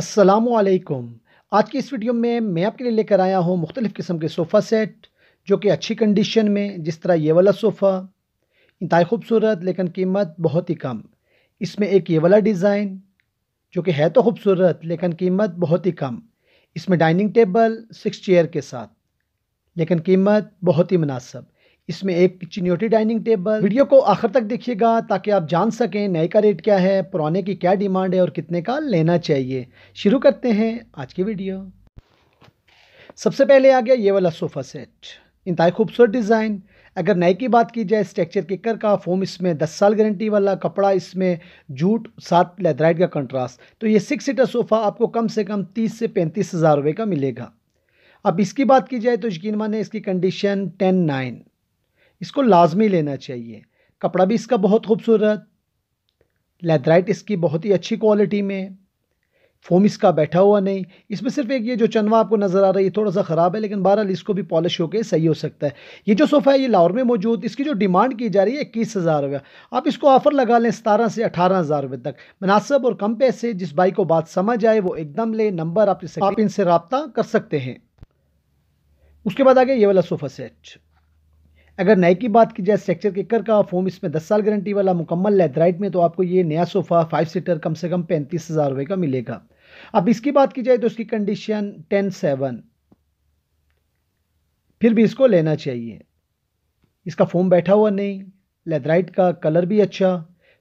असलकुम आज की इस वीडियो में मैं आपके लिए लेकर आया हूँ मुख्तलिफ़ किस्म के सोफ़ा सेट जो कि अच्छी कंडीशन में जिस तरह ये वाला सोफ़ा इंतहा खूबसूरत लेकिन कीमत बहुत ही कम इसमें एक ये वाला डिज़ाइन जो कि है तो खूबसूरत लेकिन कीमत बहुत ही कम इसमें डाइनिंग टेबल सिक्स चेयर के साथ लेकिन कीमत बहुत ही मुनासब इसमें एक चिन्योटी डाइनिंग टेबल वीडियो को आखिर तक देखिएगा ताकि आप जान सकें नए का रेट क्या है पुराने की क्या डिमांड है और कितने का लेना चाहिए शुरू करते हैं आज की वीडियो सबसे पहले आ गया ये वाला सोफ़ा सेट इंतहा खूबसूरत डिज़ाइन अगर नए की बात की जाए स्ट्रक्चर किकर का फोम इसमें दस साल गारंटी वाला कपड़ा इसमें जूट साथ लेदराइट का कंट्रास्ट तो ये सिक्स सीटर सोफ़ा आपको कम से कम तीस से पैंतीस हज़ार रुपये का मिलेगा अब इसकी बात की जाए तो यकीन माने इसकी कंडीशन टेन नाइन इसको लाजमी लेना चाहिए कपड़ा भी इसका बहुत खूबसूरत लेदराइट इसकी बहुत ही अच्छी क्वालिटी में फोम इसका बैठा हुआ नहीं इसमें सिर्फ एक ये जो चनवा आपको नज़र आ रहा है ये थोड़ा सा ख़राब है लेकिन बहरहाल इसको भी पॉलिश होकर सही हो सकता है ये जो सोफ़ा है ये लाहौर में मौजूद इसकी जो डिमांड की जा रही है इक्कीस हज़ार रुपये आप इसको ऑफ़र लगा लें सतारह से अठारह हज़ार रुपये तक मुनासब और कम पैसे जिस भाई को बात समझ आए वो एकदम ले नंबर आप, आप इनसे रबता कर सकते हैं उसके बाद आ गया ये वाला सोफ़ा सेट अगर नए की बात की जाए स्ट्रक्चर किकर का फोम इसमें दस साल गारंटी वाला मुकम्मल लेदराइट में तो आपको ये नया सोफ़ा फाइव सीटर कम से कम पैंतीस हज़ार रुपये का मिलेगा अब इसकी बात की जाए तो इसकी कंडीशन टेन सेवन फिर भी इसको लेना चाहिए इसका फोम बैठा हुआ नहीं लेदराइट का कलर भी अच्छा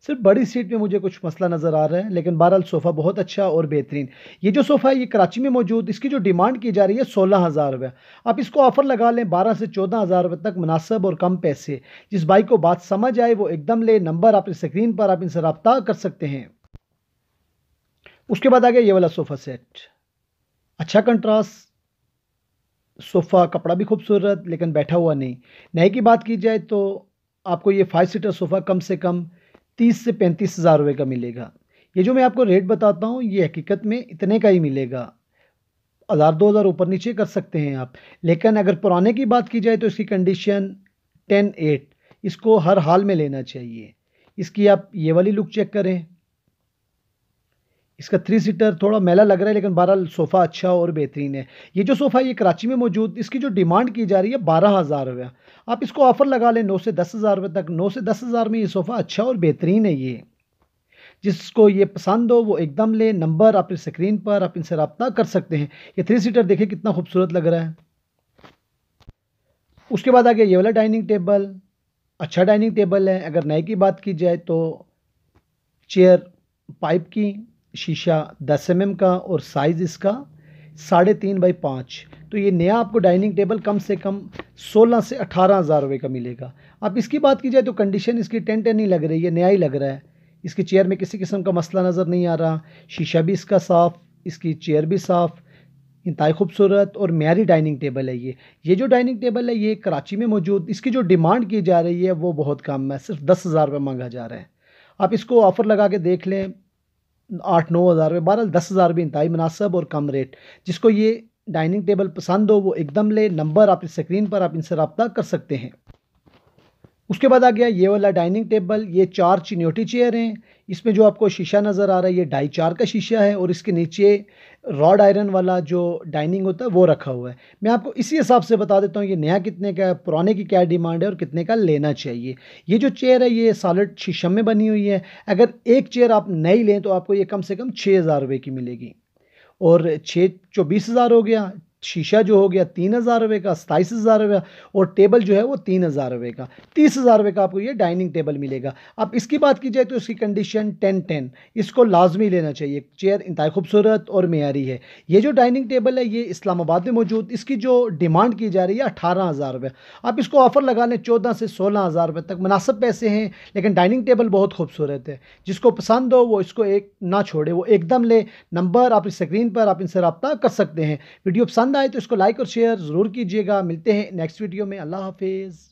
सिर्फ बड़ी सीट में मुझे कुछ मसला नज़र आ रहा है लेकिन बहरहाल सोफ़ा बहुत अच्छा और बेहतरीन ये जो सोफ़ा है ये कराची में मौजूद इसकी जो डिमांड की जा रही है सोलह हज़ार रुपये आप इसको ऑफ़र लगा लें बारह से चौदह हज़ार रुपये तक मुनासब और कम पैसे जिस बाइक को बात समझ आए वो एकदम ले नंबर आपकी स्क्रीन पर आप इनसे रबता कर सकते हैं उसके बाद आ गया ये वाला सोफ़ा सेट अच्छा कंट्रास्ट सोफ़ा कपड़ा भी खूबसूरत लेकिन बैठा हुआ नहीं नए की बात की जाए तो आपको ये फाइव सीटर सोफ़ा कम से कम तीस से पैंतीस हज़ार रुपये का मिलेगा ये जो मैं आपको रेट बताता हूँ ये हकीकत में इतने का ही मिलेगा हज़ार दो हज़ार ऊपर नीचे कर सकते हैं आप लेकिन अगर पुराने की बात की जाए तो इसकी कंडीशन टेन एट इसको हर हाल में लेना चाहिए इसकी आप ये वाली लुक चेक करें इसका थ्री सीटर थोड़ा मेला लग रहा है लेकिन बहरहाल सोफ़ा अच्छा और बेहतरीन है ये जो सोफ़ा ये कराची में मौजूद इसकी जो डिमांड की जा रही है बारह हज़ार रुपया आप इसको ऑफ़र लगा लें नौ से दस हज़ार रुपये तक नौ से दस हज़ार में ये सोफ़ा अच्छा और बेहतरीन है ये जिसको ये पसंद हो वो एकदम ले नंबर आप इस स्क्रीन पर आप इनसे रबता कर सकते हैं ये थ्री सीटर देखें कितना खूबसूरत लग रहा है उसके बाद आ गया ये वाला डाइनिंग टेबल अच्छा डाइनिंग टेबल है अगर नए की बात की जाए तो चेयर पाइप की शीशा दस एम का और साइज़ इसका साढ़े तीन बाई पाँच तो ये नया आपको डाइनिंग टेबल कम से कम सोलह से अठारह हज़ार रुपये का मिलेगा अब इसकी बात की जाए तो कंडीशन इसकी टेन टेन ही लग रही है नया ही लग रहा है इसकी चेयर में किसी किस्म का मसला नज़र नहीं आ रहा शीशा भी इसका साफ़ इसकी चेयर भी साफ़ इंतई खूबसूरत और मैरी डाइनिंग टेबल है ये ये जो डाइनिंग टेबल है ये कराची में मौजूद इसकी जो डिमांड की जा रही है वो बहुत कम है सिर्फ दस हज़ार रुपये मांगा जा रहा है आप इसको ऑफ़र लगा के देख लें आठ नौ हज़ार में बहरहाल दस हज़ार भी इंतई मुनासब और कम रेट जिसको ये डाइनिंग टेबल पसंद हो वो एकदम ले नंबर इस स्क्रीन पर आप इनसे रबता कर सकते हैं उसके बाद आ गया ये वाला डाइनिंग टेबल ये चार चिन्योटी चेयर हैं इसमें जो आपको शीशा नज़र आ रहा है ये ढाई चार का शीशा है और इसके नीचे रॉड आयरन वाला जो डाइनिंग होता है वो रखा हुआ है मैं आपको इसी हिसाब से बता देता हूँ ये नया कितने का है पुराने की क्या डिमांड है और कितने का लेना चाहिए ये जो चेयर है ये सॉलिड शीशम में बनी हुई है अगर एक चेयर आप नई लें तो आपको ये कम से कम छः हज़ार रुपये की मिलेगी और छः चौबीस हज़ार हो गया शीशा जो हो गया तीन हज़ार रुपये का सताईस हज़ार रुपये और टेबल जो है वो तीन हज़ार रुपये का तीस हज़ार रुपये का आपको ये डाइनिंग टेबल मिलेगा अब इसकी बात की जाए तो इसकी कंडीशन टेन टेन इसको लाजमी लेना चाहिए चेयर इंतहा खूबसूरत और मैारी है ये जो डाइनिंग टेबल है ये इस्लामाबाद में मौजूद इसकी जो डिमांड की जा रही है अठारह हज़ार रुपये आप इसको ऑफ़र लगा लें चौदह से सोलह हज़ार रुपये तक मुनासब पैसे हैं लेकिन डाइनिंग टेबल बहुत खूबसूरत है जिसको पसंद हो वो इसको एक ना छोड़े वो एकदम ले नंबर आप स्क्रीन पर आप इनसे रबता कर सकते हैं वीडियो पसंद पसंद आए तो इसको लाइक और शेयर ज़रूर कीजिएगा मिलते हैं नेक्स्ट वीडियो में अल्लाह हाफिज़